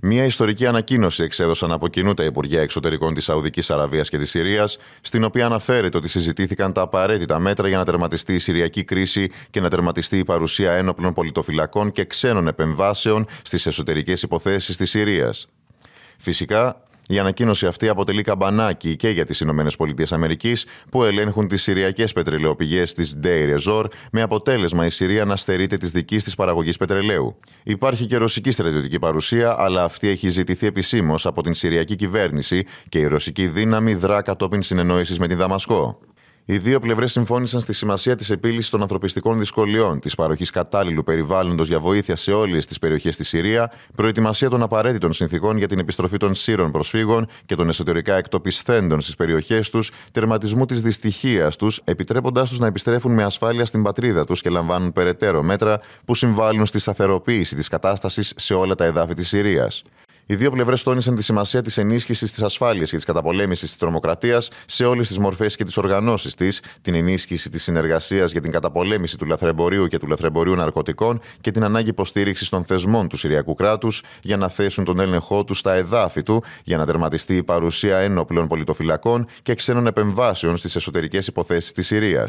Μία ιστορική ανακοίνωση εξέδωσαν από κοινού τα Υπουργεία Εξωτερικών της Σαουδικής Αραβίας και της Συρίας, στην οποία αναφέρεται ότι συζητήθηκαν τα απαραίτητα μέτρα για να τερματιστεί η Συριακή κρίση και να τερματιστεί η παρουσία ένοπλων πολιτοφυλακών και ξένων επεμβάσεων στις εσωτερικές υποθέσεις της Συρίας. Φυσικά, η ανακοίνωση αυτή αποτελεί καμπανάκι και για τις ΗΠΑ που ελέγχουν τις συριακές πετρελαιοπηγές της Day Resort με αποτέλεσμα η Συρία να στερείται της δικής της παραγωγής πετρελαίου. Υπάρχει και ρωσική στρατιωτική παρουσία, αλλά αυτή έχει ζητηθεί επισήμως από την Συριακή κυβέρνηση και η ρωσική δύναμη δρά κατόπιν συνεννόησης με την Δαμασκό. Οι δύο πλευρές συμφώνησαν στη σημασία της επίλυσης των ανθρωπιστικών δυσκολιών, της παροχής κατάλληλου περιβάλλοντος για βοήθεια σε όλες τις περιοχές τη Συρία, προετοιμασία των απαραίτητων συνθήκων για την επιστροφή των Σύρων προσφύγων και των εσωτερικά εκτοπισθέντων στις περιοχές τους, τερματισμού της δυστυχίας τους, επιτρέποντάς τους να επιστρέφουν με ασφάλεια στην πατρίδα τους και λαμβάνουν περαιτέρω μέτρα που συμβάλλουν στη σταθεροποίηση της κατάστασης σε όλα τα εδάφη της Συρίας. Οι δύο πλευρές τόνισαν τη σημασία της ενίσχυσης της ασφάλειας και της καταπολέμησης της τρομοκρατίας σε όλες τις μορφές και τις οργανώσεις της, την ενίσχυση της συνεργασίας για την καταπολέμηση του λαθρεμπορίου και του λαθρεμπορίου ναρκωτικών και την ανάγκη υποστήριξης των θεσμών του Συριακού κράτους για να θέσουν τον έλεγχό τους στα εδάφη του, για να τερματιστεί η παρουσία ένοπλων πολιτοφυλακών και ξένων επεμβάσεων στις εσωτερικές υποθέσεις της Συρίας.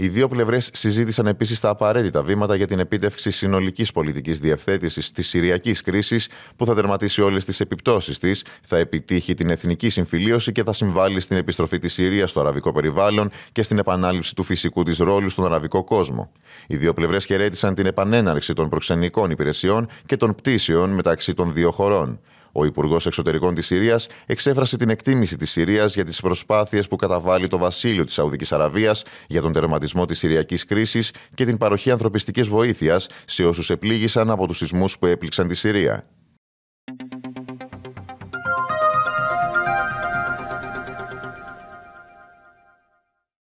Οι δύο πλευρές συζήτησαν επίσης τα απαραίτητα βήματα για την επίτευξη συνολικής πολιτικής διευθέτησης της Συριακής κρίσης που θα τερματίσει όλες τις επιπτώσεις της, θα επιτύχει την εθνική συμφιλίωση και θα συμβάλλει στην επιστροφή της Συρίας στο αραβικό περιβάλλον και στην επανάληψη του φυσικού της ρόλου στον αραβικό κόσμο. Οι δύο πλευρές χαιρέτησαν την επανέναρξη των προξενικών υπηρεσιών και των πτήσεων μεταξύ των δύο χωρών. Ο Υπουργός Εξωτερικών της Συρίας εξέφρασε την εκτίμηση της Συρίας για τις προσπάθειες που καταβάλει το Βασίλειο της Σαουδικής Αραβίας για τον τερματισμό της Συριακής κρίσης και την παροχή ανθρωπιστικής βοήθειας σε όσους επλήγησαν από τους σεισμούς που έπληξαν τη Συρία.